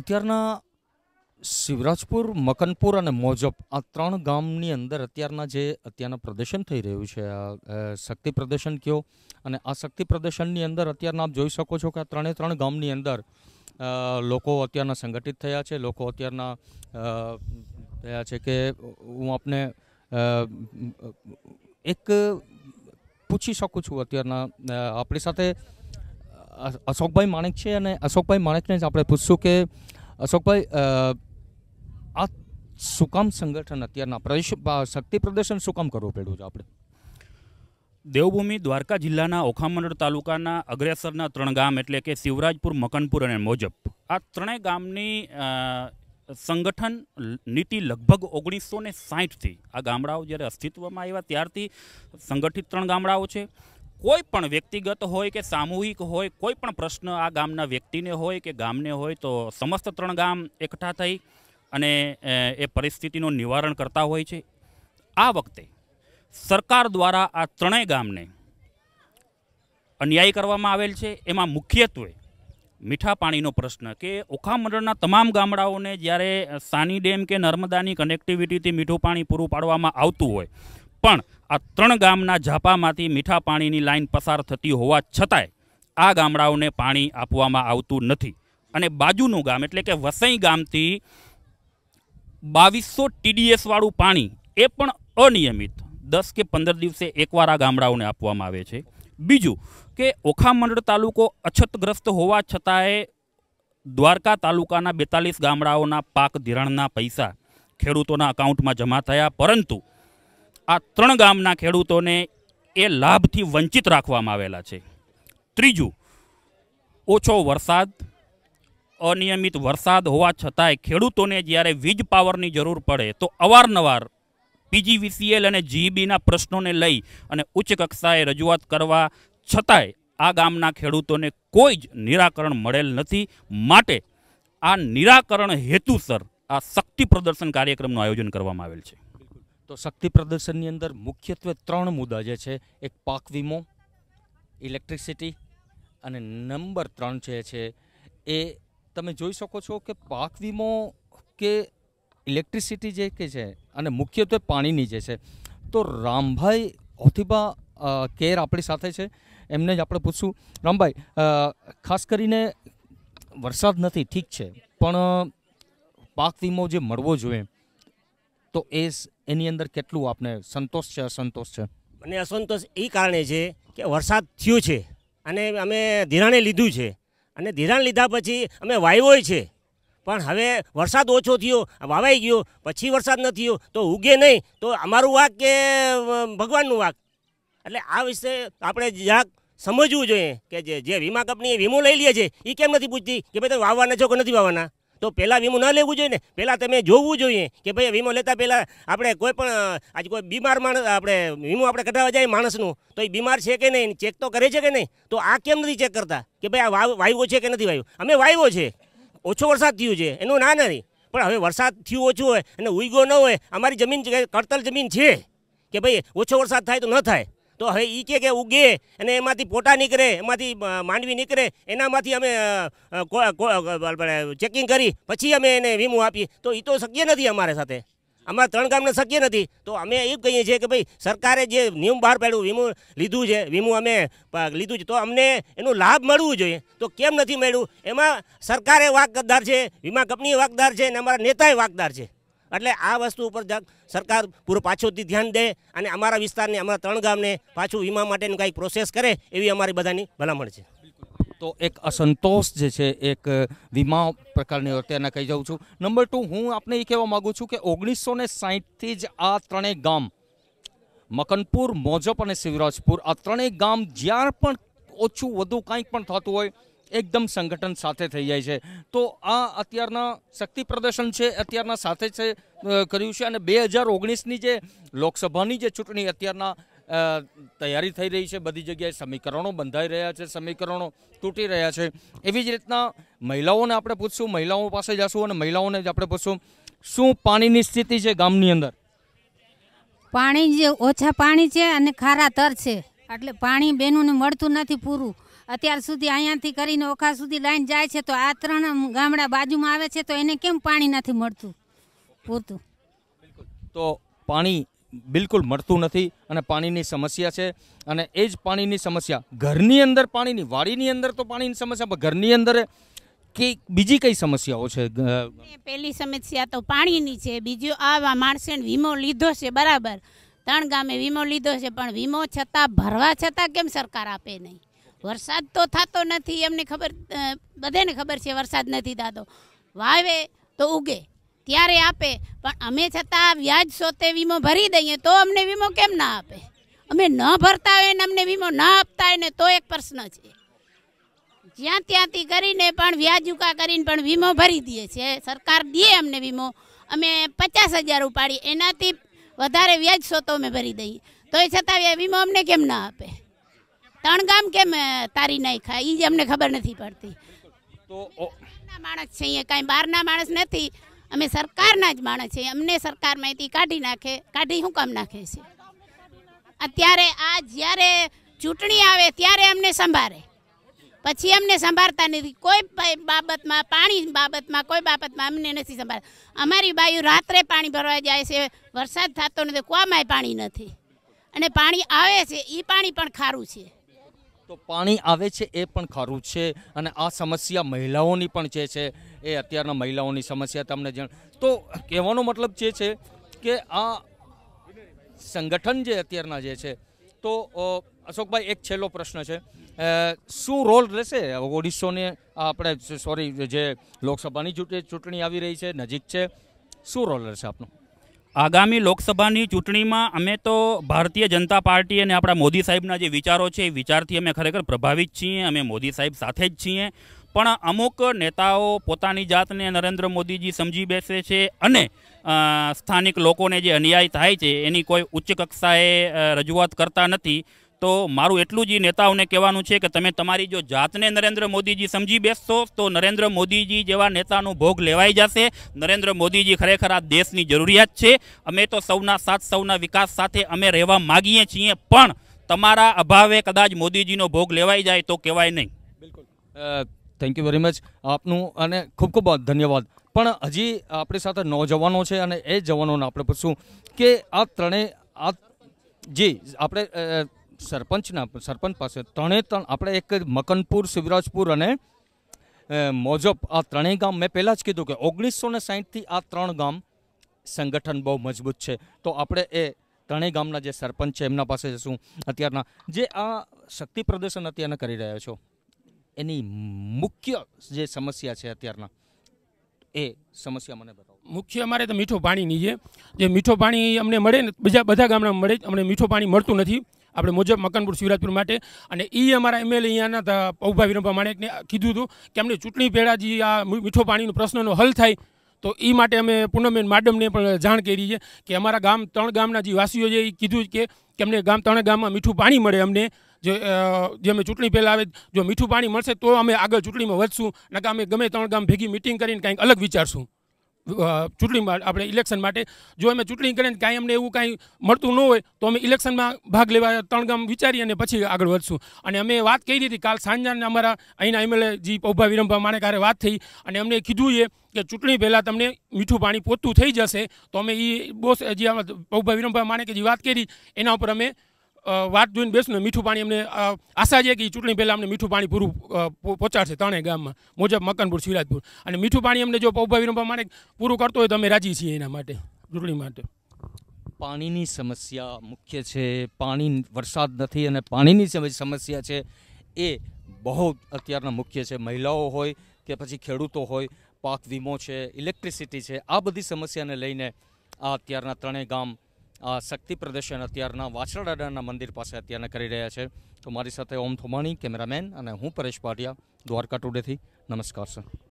અત્યારના શિવરાજપુર મકનપુર અને મોજબ આ ત્રણ ગામની અંદર અત્યારના જે અત્યારના પ્રદર્શન થઈ રહ્યું છે આ શક્તિ પ્રદર્શન કયો અને આ શક્તિ પ્રદર્શનની અંદર અત્યારના આપ જોઈ શકો છો કે આ ત્રણે ત્રણ ગામની અંદર લોકો અત્યારના સંગઠિત થયા છે લોકો અત્યારના થયા છે કે હું આપને એક પૂછી શકું છું અત્યારના આપણી સાથે અશોકભાઈ માણેક છે અને અશોકભાઈ માણેકને જ આપણે પૂછશું કે અશોકભાઈ આ સુકામ સંગઠન અત્યારના પ્રદેશ શક્તિ પ્રદર્શન શું કામ કરવું પડ્યું છે આપણે દેવભૂમિ દ્વારકા જિલ્લાના ઓખામંડળ તાલુકાના અગ્રેસરના ત્રણ ગામ એટલે કે શિવરાજપુર મકનપુર અને મોજબ આ ત્રણેય ગામની સંગઠન નીતિ લગભગ ઓગણીસો ને સાહીઠથી આ ગામડાઓ જ્યારે અસ્તિત્વમાં આવ્યા ત્યારથી સંગઠિત ત્રણ ગામડાઓ છે કોઈ પણ વ્યક્તિગત હોય કે સામૂહિક હોય કોઈ પણ પ્રશ્ન આ ગામના વ્યક્તિને હોય કે ગામને હોય તો સમસ્ત ત્રણ ગામ એકઠા થઈ અને એ પરિસ્થિતિનું નિવારણ કરતા હોય છે આ વખતે સરકાર દ્વારા આ ત્રણેય ગામને અન્યાય કરવામાં આવેલ છે એમાં મુખ્યત્વે મીઠા પાણીનો પ્રશ્ન કે ઓખામંડળના તમામ ગામડાઓને જ્યારે સાની ડેમ કે નર્મદાની કનેક્ટિવિટીથી મીઠું પાણી પૂરું પાડવામાં આવતું હોય પણ આ ત્રણ ગામના ઝાપામાંથી મીઠા પાણીની લાઇન પસાર થતી હોવા છતાંય આ ગામડાઓને પાણી આપવામાં આવતું નથી અને બાજુનું ગામ એટલે કે વસઈ ગામથી બાવીસો ટીડીએસવાળું પાણી એ પણ અનિયમિત દસ કે પંદર દિવસે એકવાર આ ગામડાઓને આપવામાં આવે છે બીજું કે ઓખામંડળ તાલુકો અછતગ્રસ્ત હોવા છતાંય દ્વારકા તાલુકાના બેતાલીસ ગામડાઓના પાક ધિરાણના પૈસા ખેડૂતોના અકાઉન્ટમાં જમા થયા પરંતુ આ ત્રણ ગામના ખેડૂતોને એ લાભથી વંચિત રાખવામાં આવેલા છે ત્રીજું ઓછો વરસાદ અનિયમિત વરસાદ હોવા છતાંય ખેડૂતોને જ્યારે વીજ પાવરની જરૂર પડે તો અવારનવાર પીજીવીસીએલ અને જીઈબીના પ્રશ્નોને લઈ અને ઉચ્ચ કક્ષાએ રજૂઆત કરવા છતાંય આ ગામના ખેડૂતોને કોઈ જ નિરાકરણ મળેલ નથી માટે આ નિરાકરણ હેતુસર આ શક્તિ પ્રદર્શન કાર્યક્રમનું આયોજન કરવામાં આવેલ છે તો શક્તિ પ્રદર્શનની અંદર મુખ્યત્વે ત્રણ મુદ્દા જે છે એક પાક વીમો ઇલેક્ટ્રિસિટી અને નંબર ત્રણ જે છે એ તમે જોઈ શકો છો કે પાક વીમો કે ઇલેક્ટ્રિસિટી જે કે છે અને મુખ્યત્વે પાણીની જે છે તો રામભાઈ ઓથીબા કેર આપણી સાથે છે એમને જ આપણે પૂછશું રામભાઈ ખાસ કરીને વરસાદ નથી ઠીક છે પણ પાક વીમો જે મળવો જોઈએ તો એ એની અંદર કેટલું આપને સંતોષ છે અસંતોષ છે મને અસંતોષ એ કારણે છે કે વરસાદ થયો છે અને અમે ધિરાણે લીધું છે અને ધિરાણ લીધા પછી અમે વાવ્યો છે પણ હવે વરસાદ ઓછો થયો વાવાઈ ગયો પછી વરસાદ ન થયો તો ઉગે નહીં તો અમારું વાક કે ભગવાનનું વાક એટલે આ વિશે આપણે જરાક સમજવું જોઈએ કે જે વીમા કંપની વીમો લઈ લે છે એ કેમ નથી પૂછતી કે ભાઈ તમે વાવવાના છો કે નથી વાવવાના તો પહેલાં વીમો ના લેવું જોઈએ ને પહેલાં તમે જોવું જોઈએ કે ભાઈ વીમો લેતા પહેલાં આપણે કોઈ પણ આજે કોઈ બીમાર માણસ આપણે વીમો આપણે કઢાવવા જાય માણસનું તો એ બીમાર છે કે નહીં ચેક તો કરે છે કે નહીં તો આ કેમ નથી ચેક કરતા કે ભાઈ આ વાયવો છે કે નથી વાયવો અમે વાયવો છે ઓછો વરસાદ થયું છે એનું ના નથી પણ હવે વરસાદ થયું ઓછું હોય અને ઉઈગો ન હોય અમારી જમીન કડતલ જમીન છે કે ભાઈ ઓછો વરસાદ થાય તો ન થાય તો હવે એ કે કે ઉગે અને એમાંથી પોટા નીકળે એમાંથી માંડવી નીકળે એનામાંથી અમે ચેકિંગ કરી પછી અમે એને વીમો આપીએ તો એ તો શક્ય નથી અમારા સાથે અમારા ત્રણ ગામને શક્ય નથી તો અમે એમ કહીએ છીએ કે ભાઈ સરકારે જે નિયમ બહાર પાડ્યું વીમો લીધું છે વીમો અમે લીધું છે તો અમને એનો લાભ મળવું જોઈએ તો કેમ નથી મળ્યું એમાં સરકારે વાકદાર છે વીમા કંપનીએ વાકદાર છે અને અમારા નેતાએ વાકદાર છે એટલે આ વસ્તુ ઉપર સરકાર પૂરું પાછુંથી ધ્યાન દે અને અમારા વિસ્તારની અમારા ત્રણ ગામને પાછું વીમા માટેનું કાંઈક પ્રોસેસ કરે એવી અમારી બધાની ભલામણ છે તો એક અસંતોષ જે છે એક વીમા પ્રકારની અત્યારે કહી જાઉં છું નંબર ટુ હું આપને એ કહેવા માગું છું કે ઓગણીસો ને સાહીઠથી જ આ ત્રણેય ગામ મકનપુર મોજપ અને શિવરાજપુર આ ત્રણેય ગામ જ્યાં પણ ઓછું વધુ કાંઈક પણ થતું હોય એકદમ સંગઠન સાથે થઈ જાય છે તો આ અત્યારના શક્તિ પ્રદર્શન છે અત્યારના સાથે છે કર્યું છે અને બે હજાર ઓગણીસની જે લોકસભાની જે ચૂંટણી અત્યારના તૈયારી થઈ રહી છે બધી જગ્યાએ સમીકરણો બંધાઈ રહ્યા છે સમીકરણો તૂટી રહ્યા છે એવી જ રીતના મહિલાઓને આપણે પૂછશું મહિલાઓ પાસે જશું અને મહિલાઓને જ આપણે પૂછશું શું પાણીની સ્થિતિ છે ગામની અંદર પાણી જે ઓછા પાણી છે અને ખારા તર છે એટલે પાણી બહેનોને મળતું નથી પૂરું અત્યાર સુધી અહીંયાથી કરીને ઓખા સુધી લાઈન જાય છે તો આ ત્રણ ગામડા બાજુમાં આવે છે તો એને કેમ પાણી નથી મળતું પૂરતું તો પાણી બિલકુલ મળતું નથી અને પાણીની સમસ્યા છે અને એ જ પાણીની સમસ્યા ઘરની અંદર પાણીની વાડીની અંદર તો પાણીની સમસ્યા પણ ઘરની અંદર કે બીજી કઈ સમસ્યાઓ છે પહેલી સમસ્યા તો પાણીની છે બીજો આવા માણસે વીમો લીધો છે બરાબર ત્રણ ગામે વીમો લીધો છે પણ વીમો છતાં ભરવા છતાં કેમ સરકાર આપે નહીં વરસાદ તો થતો નથી એમને ખબર બધાને ખબર છે વરસાદ નથી થતો વાવે તો ઉગે ત્યારે આપે પણ અમે છતાં વ્યાજ સોતે વીમો ભરી દઈએ તો અમને વીમો કેમ ના આપે અમે ન ભરતા હોય ને અમને વીમો ન આપતા હોય ને તો એક પ્રશ્ન છે જ્યાં ત્યાંથી કરીને પણ વ્યાજ ઉકા કરીને પણ વીમો ભરી દઈએ છીએ સરકાર દે અમને વીમો અમે પચાસ હજાર ઉપાડીએ એનાથી વધારે વ્યાજ સોતો અમે ભરી દઈએ તો એ છતાં વીમો અમને કેમ ના આપે ત્રણ ગામ કેમ તારી નાખ્યા એ જ અમને ખબર નથી પડતી તો માણસ છે અહીંયા કાંઈ બહારના માણસ નથી અમે સરકારના જ માણસ છીએ અમને સરકાર માહિતી કાઢી નાખે કાઢી શું કામ નાખે છે અત્યારે આ જ્યારે ચૂંટણી આવે ત્યારે અમને સંભાળે પછી અમને સંભાળતા નથી કોઈ બાબતમાં પાણી બાબતમાં કોઈ બાબતમાં અમને નથી સંભાળતા અમારી બાયુ રાત્રે પાણી ભરવા જાય છે વરસાદ થતો નથી કુવામાંય પાણી નથી અને પાણી આવે છે એ પાણી પણ ખારું છે તો પાણી આવે છે એ પણ ખરું છે અને આ સમસ્યા મહિલાઓની પણ જે છે એ અત્યારના મહિલાઓની સમસ્યા તમને જણ તો કહેવાનો મતલબ જે છે કે આ સંગઠન જે અત્યારના જે છે તો અશોકભાઈ એક છેલ્લો પ્રશ્ન છે શું રોલ રહેશે ઓડિશોને આપણે સોરી જે લોકસભાની ચૂંટણી આવી રહી છે નજીક છે શું રોલ રહેશે આપનો આગામી લોકસભાની ચૂંટણીમાં અમે તો ભારતીય જનતા પાર્ટી અને આપણા મોદી સાહેબના જે વિચારો છે એ વિચારથી અમે ખરેખર પ્રભાવિત છીએ અમે મોદી સાહેબ સાથે જ છીએ પણ અમુક નેતાઓ પોતાની જાતને નરેન્દ્ર મોદીજી સમજી બેસે છે અને સ્થાનિક લોકોને જે અન્યાય થાય છે એની કોઈ ઉચ્ચ કક્ષાએ રજૂઆત કરતા નથી તો મારું એટલું જ નેતાઓને કહેવાનું છે કે તમે તમારી જો જાતને નરેન્દ્ર મોદીજી સમજી બેસશો તો નરેન્દ્ર મોદીજી જેવા નેતાનો ભોગ લેવાઈ જશે નરેન્દ્ર મોદીજી ખરેખર આ દેશની જરૂરિયાત છે અમે તો સૌના સાથ સૌના વિકાસ સાથે અમે રહેવા માગીએ છીએ પણ તમારા અભાવે કદાચ મોદીજીનો ભોગ લેવાઈ જાય તો કહેવાય નહીં બિલકુલ થેન્ક યુ વેરી મચ આપનું અને ખૂબ ખૂબ ધન્યવાદ પણ હજી આપણી સાથે નવજવાનો છે અને એ જવાનોને આપણે પૂછશું કે આ ત્રણેય આ જી આપણે સરપંચના સરપંચ પાસે ત્રણે ત્રણ આપણે એક મકનપુર શિવરાજપુર અને મોજબ આ ત્રણેય ગામ મેં પહેલાં જ કીધું કે ઓગણીસો ને સાહીઠથી આ ત્રણ ગામ સંગઠન બહુ મજબૂત છે તો આપણે એ ત્રણેય ગામના જે સરપંચ છે એમના પાસે જશું અત્યારના જે આ શક્તિ પ્રદર્શન અત્યારના કરી રહ્યા છો એની મુખ્ય જે સમસ્યા છે અત્યારના એ સમસ્યા મને બતાવો મુખ્ય અમારે તો મીઠું પાણીની છે જે મીઠું પાણી અમને મળે ને બીજા બધા ગામડામાં મળે અમને મીઠું પાણી મળતું નથી આપણે મુજબ મકાનપુર શિવરાજપુર માટે અને એ અમારા એમએલએ અહીંયાના પૌભા વિનોબા માણેકને કીધું હતું કે અમને ચૂંટણી પહેલાં જે આ મીઠો પાણીનો પ્રશ્નનો હલ થાય તો એ માટે અમે પૂનમબેન માડમને પણ જાણ કરી છે કે અમારા ગામ ત્રણ ગામના જે વાસીઓ છે એ કીધું કે અમને ગામ ત્રણ ગામમાં મીઠું પાણી મળે અમને જે જે અમે ચૂંટણી પહેલાં આવે જો મીઠું પાણી મળશે તો અમે આગળ ચૂંટણીમાં વધશું નકા અમે ગમે ત્રણ ગામ ભેગી મિટિંગ કરીને કંઈક અલગ વિચારશું ચૂંટણીમાં આપણે ઇલેક્શન માટે જો અમે ચૂંટણી કરીએ કાંઈ અમને એવું કાંઈ મળતું ન હોય તો અમે ઇલેક્શનમાં ભાગ લેવા ત્રણ ગામ વિચારી અને પછી આગળ વધશું અને અમે વાત કરી દીધી કાલ સાંજના અમારા અહીંના એમએલએ જી પૌભા વિરમભા માણેકારે વાત થઈ અને અમને કીધું એ કે ચૂંટણી પહેલાં તમને મીઠું પાણી પોતું થઈ જશે તો અમે એ બોસ જે પૌભા વિરમભા માણેકે જે વાત કરી એના ઉપર અમે વાત જોઈને બેસું ને મીઠું પાણી અમને આશા છે કે ચૂંટણી પહેલાં અમને મીઠું પાણી પૂરું પહોંચાડશે ત્રણેય ગામમાં મુજબ મકનપુર શિવરાજપુર અને મીઠું પાણી અમને જો પૌભા વિરંભા પૂરું કરતો હોય તો અમે રાજી છીએ એના માટે ચૂંટણી માટે પાણીની સમસ્યા મુખ્ય છે પાણી વરસાદ નથી અને પાણીની સમસ્યા છે એ બહુ અત્યારના મુખ્ય છે મહિલાઓ હોય કે પછી ખેડૂતો હોય પાક વીમો છે ઇલેક્ટ્રિસિટી છે આ બધી સમસ્યાને લઈને આ અત્યારના ત્રણેય ગામ શક્તિ પ્રદર્શન અત્યારના વાછરડાના મંદિર પાસે અત્યારે કરી રહ્યા છે તો મારી સાથે ઓમ થોમાણી કેમેરામેન અને હું પરેશ પાટિયા દ્વારકા ટુડેથી નમસ્કાર સર